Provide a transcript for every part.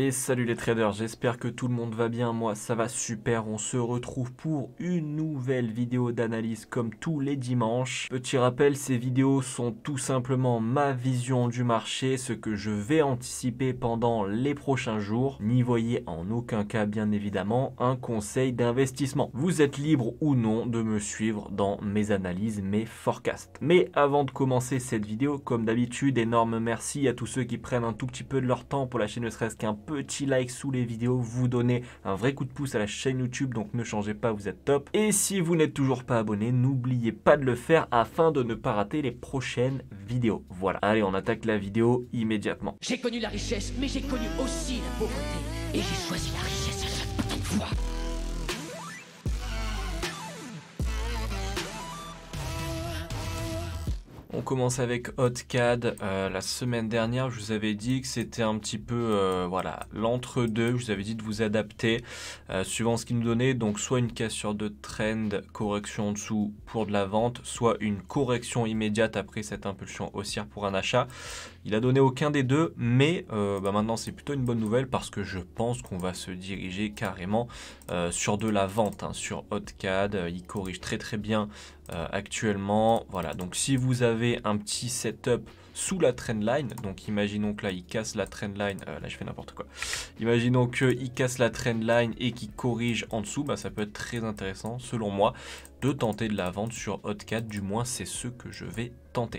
Et salut les traders, j'espère que tout le monde va bien, moi ça va super, on se retrouve pour une nouvelle vidéo d'analyse comme tous les dimanches. Petit rappel, ces vidéos sont tout simplement ma vision du marché, ce que je vais anticiper pendant les prochains jours. N'y voyez en aucun cas bien évidemment un conseil d'investissement. Vous êtes libre ou non de me suivre dans mes analyses, mes forecasts. Mais avant de commencer cette vidéo, comme d'habitude, énorme merci à tous ceux qui prennent un tout petit peu de leur temps pour lâcher ne serait-ce qu'un petit like sous les vidéos, vous donnez un vrai coup de pouce à la chaîne YouTube, donc ne changez pas, vous êtes top. Et si vous n'êtes toujours pas abonné, n'oubliez pas de le faire afin de ne pas rater les prochaines vidéos. Voilà, allez, on attaque la vidéo immédiatement. J'ai connu la richesse, mais j'ai connu aussi la pauvreté, et j'ai choisi la richesse à fois. On commence avec HotCAD. cad euh, la semaine dernière, je vous avais dit que c'était un petit peu euh, voilà l'entre-deux. Je vous avais dit de vous adapter euh, suivant ce qu'il nous donnait. Donc soit une cassure de trend, correction en dessous pour de la vente, soit une correction immédiate après cette impulsion haussière pour un achat. Il a donné aucun des deux, mais bah, maintenant c'est plutôt une bonne nouvelle parce que je pense qu'on va se diriger carrément sur de la vente, hein, sur HotCAD. il corrige très très bien euh, actuellement. Voilà, donc si vous avez un petit setup sous la trendline, donc imaginons que là il casse la trendline, euh, là je fais n'importe quoi, imaginons qu'il casse la trendline et qu'il corrige en dessous, bah, ça peut être très intéressant selon moi de tenter de la vente sur Hot4, du moins c'est ce que je vais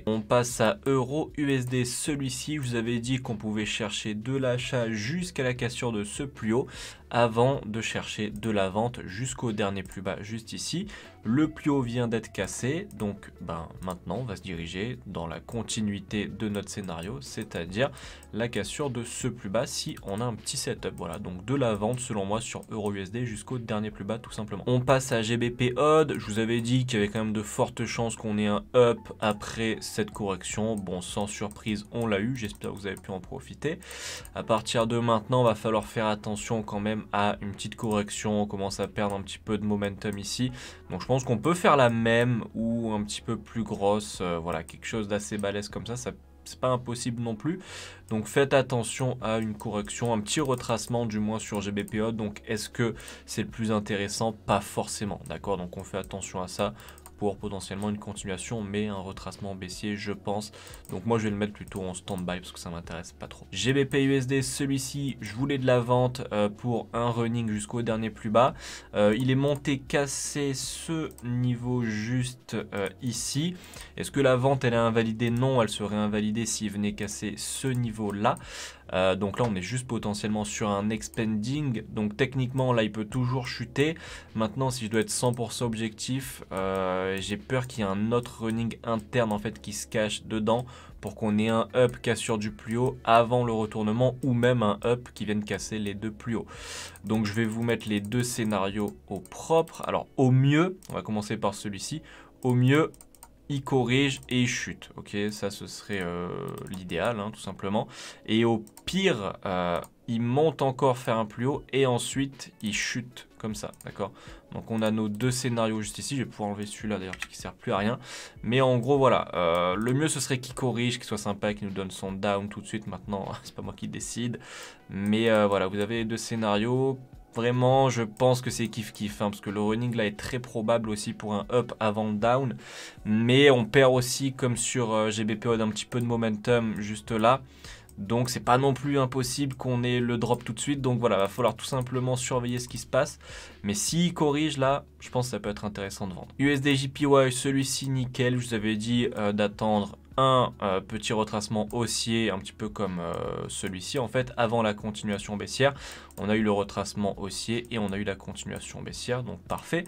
on passe à euro USD celui-ci. Je vous avais dit qu'on pouvait chercher de l'achat jusqu'à la cassure de ce plus haut avant de chercher de la vente jusqu'au dernier plus bas juste ici. Le plus haut vient d'être cassé, donc ben, maintenant on va se diriger dans la continuité de notre scénario, c'est-à-dire la cassure de ce plus bas si on a un petit setup. Voilà, donc de la vente selon moi sur USD jusqu'au dernier plus bas tout simplement. On passe à GBP odd, je vous avais dit qu'il y avait quand même de fortes chances qu'on ait un up après cette correction, bon, sans surprise, on l'a eu. J'espère que vous avez pu en profiter. À partir de maintenant, va falloir faire attention quand même à une petite correction. On commence à perdre un petit peu de momentum ici. Donc je pense qu'on peut faire la même ou un petit peu plus grosse. Euh, voilà, quelque chose d'assez balèze comme ça, ça c'est pas impossible non plus. Donc faites attention à une correction, un petit retracement du moins sur GBPO. Donc est-ce que c'est le plus intéressant Pas forcément, d'accord Donc on fait attention à ça pour potentiellement une continuation, mais un retracement baissier, je pense. Donc moi, je vais le mettre plutôt en stand-by parce que ça m'intéresse pas trop. GBP USD, celui-ci, je voulais de la vente euh, pour un running jusqu'au dernier plus bas. Euh, il est monté casser ce niveau juste euh, ici. Est-ce que la vente, elle est invalidée Non, elle serait invalidée s'il venait casser ce niveau-là. donc là, on est juste potentiellement sur un expanding. Donc techniquement, là, il peut toujours chuter. Maintenant, si je dois être 100% objectif, euh, j'ai peur qu'il y ait un autre running interne en fait qui se cache dedans pour qu'on ait un up cassure du plus haut avant le retournement ou même un up qui vienne casser les deux plus hauts. Donc je vais vous mettre les deux scénarios au propre. Alors au mieux, on va commencer par celui-ci, au mieux il corrige et il chute. Ok, ça ce serait euh, l'idéal hein, tout simplement. Et au pire, euh, il monte encore faire un plus haut et ensuite il chute comme ça, d'accord donc on a nos deux scénarios juste ici. Je vais pouvoir enlever celui-là d'ailleurs qui sert plus à rien. Mais en gros voilà, euh, le mieux ce serait qu'il corrige, qu'il soit sympa, qu'il nous donne son down tout de suite. Maintenant, c'est pas moi qui décide. Mais euh, voilà, vous avez les deux scénarios. Vraiment, je pense que c'est kiff kiff, hein, parce que le running là est très probable aussi pour un up avant down. Mais on perd aussi, comme sur euh, GBP GBPO, un petit peu de momentum juste là. Donc c'est pas non plus impossible qu'on ait le drop tout de suite. Donc voilà, va falloir tout simplement surveiller ce qui se passe. Mais s'il corrige là, je pense que ça peut être intéressant de vendre. USD celui-ci nickel, je vous avais dit euh, d'attendre un euh, petit retracement haussier, un petit peu comme euh, celui-ci. En fait, avant la continuation baissière, on a eu le retracement haussier et on a eu la continuation baissière, donc parfait.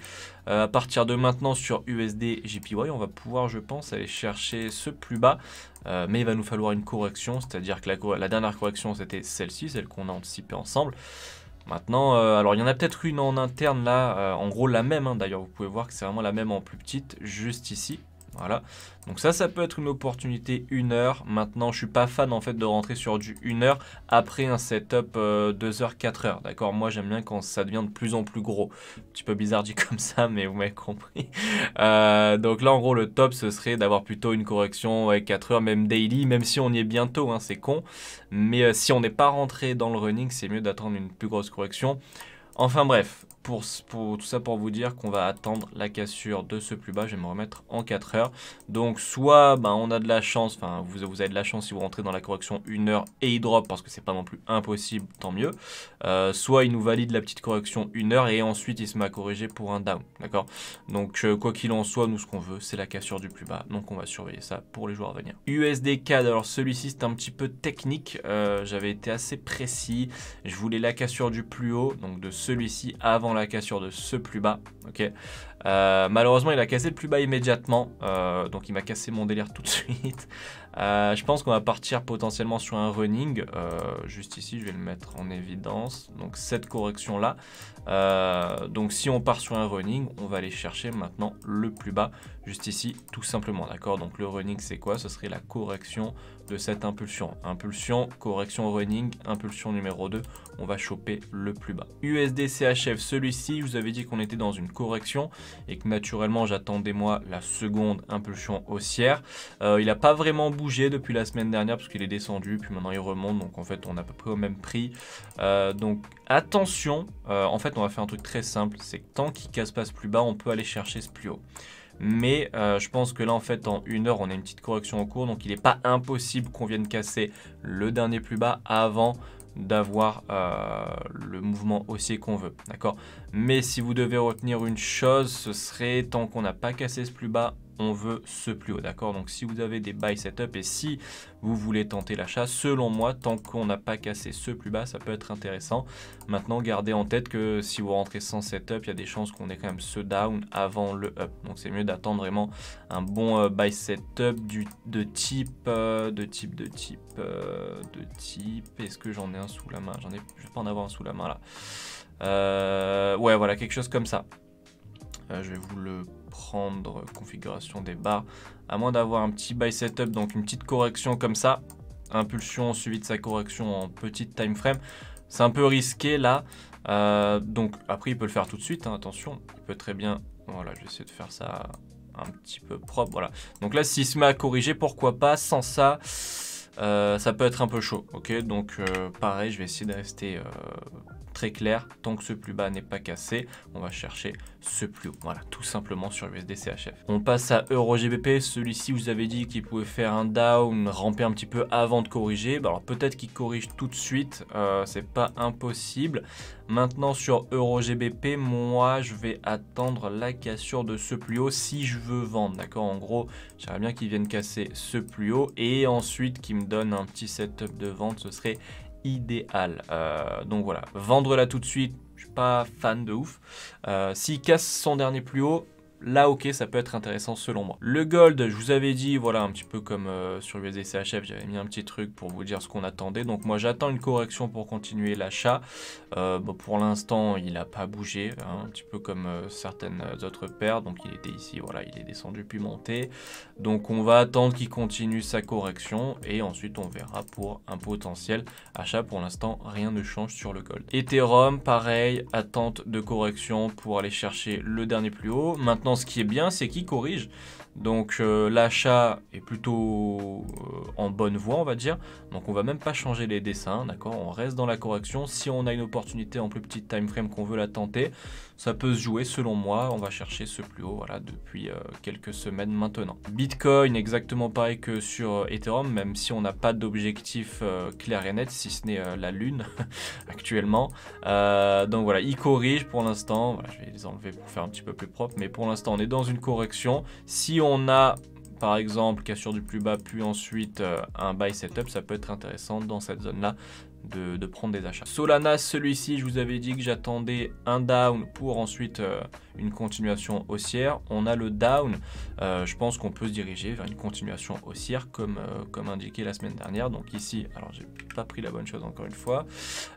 Euh, à partir de maintenant sur USD JPY, on va pouvoir, je pense, aller chercher ce plus bas. mais il va nous falloir une correction, c'est-à-dire que la, dernière correction c'était celle-ci, celle, qu'on a anticipé ensemble. Maintenant, alors il y en a peut-être une en interne là, en gros la même hein, d'ailleurs, vous pouvez voir que c'est vraiment la même en plus petite, juste ici. Voilà. Donc ça, ça peut être une opportunité une heure. Maintenant, je suis pas fan en fait de rentrer sur du 1 heure après un setup 2 h 4 heures. D'accord Moi, j'aime bien quand ça devient de plus en plus gros. Un petit peu bizarre dit comme ça, mais vous m'avez compris. Euh, donc là, en gros, le top, ce serait d'avoir plutôt une correction ouais, 4 heures, même daily, même si on y est bientôt, hein, c'est con. Mais euh, si on n'est pas rentré dans le running, c'est mieux d'attendre une plus grosse correction. Enfin bref, pour, tout ça pour vous dire qu'on va attendre la cassure de ce plus bas. Je vais me remettre en 4 heures. Donc soit ben, on a de la chance, enfin vous, vous, avez de la chance si vous rentrez dans la correction 1 heure et il drop parce que c'est pas non plus impossible, tant mieux. Euh, soit il nous valide la petite correction 1 heure et ensuite il se met à corriger pour un down. D'accord Donc euh, quoi qu'il en soit, nous ce qu'on veut c'est la cassure du plus bas. Donc on va surveiller ça pour les joueurs à venir. USD CAD, alors celui-ci c'est un petit peu technique. Euh, j'avais été assez précis. Je voulais la cassure du plus haut, donc de celui-ci avant la cassure de ce plus bas. ok euh, malheureusement, il a cassé le plus bas immédiatement, euh, donc il m'a cassé mon délire tout de suite. Euh, je pense qu'on va partir potentiellement sur un running. juste ici, je vais le mettre en évidence. Donc cette correction là. donc si on part sur un running, on va aller chercher maintenant le plus bas, juste ici, tout simplement. D'accord Donc le running, c'est quoi Ce serait la correction de cette impulsion. Impulsion, correction running, impulsion numéro 2. On va choper le plus bas. USD celui-ci, je vous avais dit qu'on était dans une correction et que naturellement j'attendais moi la seconde impulsion haussière. Euh, il n'a pas vraiment bougé depuis la semaine dernière parce qu'il est descendu, puis maintenant il remonte, donc en fait on est à peu près au même prix. Euh, donc attention, euh, en fait on va faire un truc très simple, c'est que tant qu'il casse pas ce plus bas, on peut aller chercher ce plus haut. Mais je pense que là, en fait, en une heure, on a une petite correction en cours. Donc, il n'est pas impossible qu'on vienne casser le dernier plus bas avant d'avoir euh, le mouvement haussier qu'on veut. D'accord Mais si vous devez retenir une chose, ce serait tant qu'on n'a pas cassé ce plus bas, on veut ce plus haut, d'accord Donc si vous avez des buy setup et si vous voulez tenter l'achat, selon moi, tant qu'on n'a pas cassé ce plus bas, ça peut être intéressant. Maintenant, gardez en tête que si vous rentrez sans setup, il y a des chances qu'on ait quand même ce down avant le up. Donc c'est mieux d'attendre vraiment un bon euh, buy setup du, de type, euh, de type, de type, euh, de type. Est-ce que j'en ai un sous la main J'en ai, pas en avoir un sous la main là. ouais, voilà, quelque chose comme ça. je vais vous le prendre configuration des bars à moins d'avoir un petit buy setup, donc une petite correction comme ça, impulsion suivi de sa correction en petite time frame. C'est un peu risqué là, euh, donc après il peut le faire tout de suite, hein, attention, il peut très bien, voilà, je vais essayer de faire ça un petit peu propre, voilà. Donc là, s'il se met à corriger, pourquoi pas, sans ça, euh, ça peut être un peu chaud, ok Donc euh, pareil, je vais essayer de rester clair, tant que ce plus bas n'est pas cassé, on va chercher ce plus haut. Voilà, tout simplement sur USD On passe à Euro GBP, celui-ci vous avez dit qu'il pouvait faire un down, ramper un petit peu avant de corriger. Bah alors peut-être qu'il corrige tout de suite, euh, c'est pas impossible. Maintenant sur Euro GBP, moi je vais attendre la cassure de ce plus haut si je veux vendre, d'accord En gros, j'aimerais bien qu'il vienne casser ce plus haut et ensuite qu'il me donne un petit setup de vente, ce serait idéal. Euh, donc voilà, vendre là tout de suite, je suis pas fan de ouf. Euh, s'il casse son dernier plus haut, là ok ça peut être intéressant selon moi. Le gold, je vous avais dit, voilà un petit peu comme euh, sur sur USDCHF, j'avais mis un petit truc pour vous dire ce qu'on attendait. Donc moi j'attends une correction pour continuer l'achat. Euh, bon, pour l'instant il n'a pas bougé, hein, un petit peu comme euh, certaines autres paires. Donc il était ici, voilà, il est descendu puis monté. Donc on va attendre qu'il continue sa correction et ensuite on verra pour un potentiel achat. Pour l'instant rien ne change sur le gold. Ethereum, pareil, attente de correction pour aller chercher le dernier plus haut. Maintenant ce qui est bien, c'est qui corrige donc euh, l'achat est plutôt euh, en bonne voie, on va dire. Donc on va même pas changer les dessins, d'accord On reste dans la correction. Si on a une opportunité en plus petite time frame qu'on veut la tenter, ça peut se jouer selon moi. On va chercher ce plus haut, voilà, depuis euh, quelques semaines maintenant. Bitcoin, exactement pareil que sur Ethereum, même si on n'a pas d'objectif clair et net, si ce n'est la lune actuellement. donc voilà, il corrige pour l'instant. je vais les enlever pour faire un petit peu plus propre, mais pour l'instant on est dans une correction. Si on a par exemple cassure du plus bas puis ensuite euh, un buy setup ça peut être intéressant dans cette zone là de, prendre des achats Solana celui-ci je vous avais dit que j'attendais un down pour ensuite euh, une continuation haussière. On a le down, euh, je pense qu'on peut se diriger vers une continuation haussière comme, euh, comme indiqué la semaine dernière. Donc ici, alors j'ai pas pris la bonne chose encore une fois.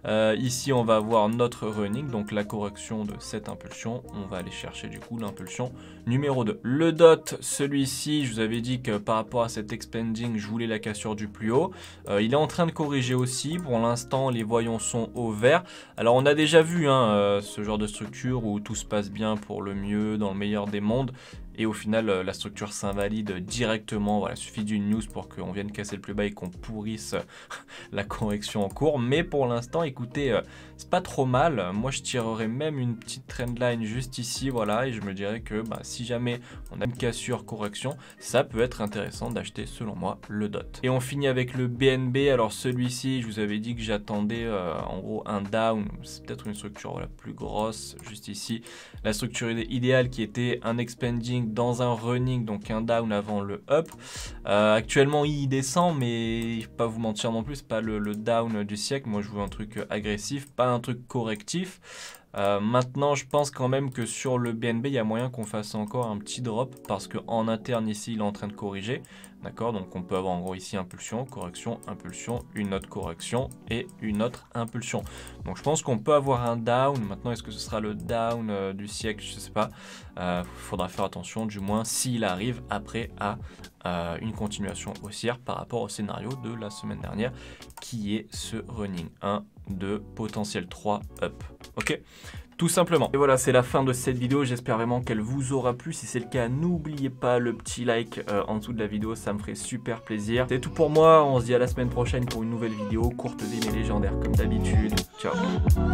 Euh, ici, on va avoir notre running, donc la correction de cette impulsion. On va aller chercher du coup l'impulsion numéro 2. Le dot, celui-ci, je vous avais dit que par rapport à cet expanding, je voulais la cassure du plus haut. il est en train de corriger aussi. Pour l'instant, les voyants sont au vert. Alors on a déjà vu hein, ce genre de structure où tout se passe bien pour le mieux, dans le meilleur des mondes, et au final euh, la structure s'invalide directement. Voilà, suffit d'une news pour qu'on vienne casser le plus bas et qu'on pourrisse euh, la correction en cours. Mais pour l'instant, écoutez, euh, c'est pas trop mal. Moi, je tirerais même une petite trendline juste ici, voilà, et je me dirais que bah, si jamais on a une cassure correction, ça peut être intéressant d'acheter selon moi le DOT. Et on finit avec le BNB. Alors celui-ci, je vous avais dit que j'attendais en gros un down, c'est peut-être une structure plus grosse juste ici. La structure idéale qui était un expanding dans un running, donc un down avant le up. Euh, actuellement, il descend, mais pas vous mentir non plus, pas le, down du siècle. Moi, je veux un truc agressif, pas un truc correctif. Euh, maintenant, je pense quand même que sur le BNB, il y a moyen qu'on fasse encore un petit drop parce qu'en interne ici, il est en train de corriger. D'accord Donc on peut avoir en gros ici impulsion, correction, impulsion, une autre correction et une autre impulsion. Donc je pense qu'on peut avoir un down. Maintenant, est-ce que ce sera le down euh, du siècle Je ne sais pas. Il euh, faudra faire attention, du moins s'il arrive après à euh, une continuation haussière par rapport au scénario de la semaine dernière qui est ce running 1, 2, potentiel 3, up. Ok tout simplement. Et voilà, c'est la fin de cette vidéo, j'espère vraiment qu'elle vous aura plu. Si c'est le cas, n'oubliez pas le petit like euh, en dessous de la vidéo, ça me ferait super plaisir. C'est tout pour moi, on se dit à la semaine prochaine pour une nouvelle vidéo, courte et légendaire comme d'habitude. Ciao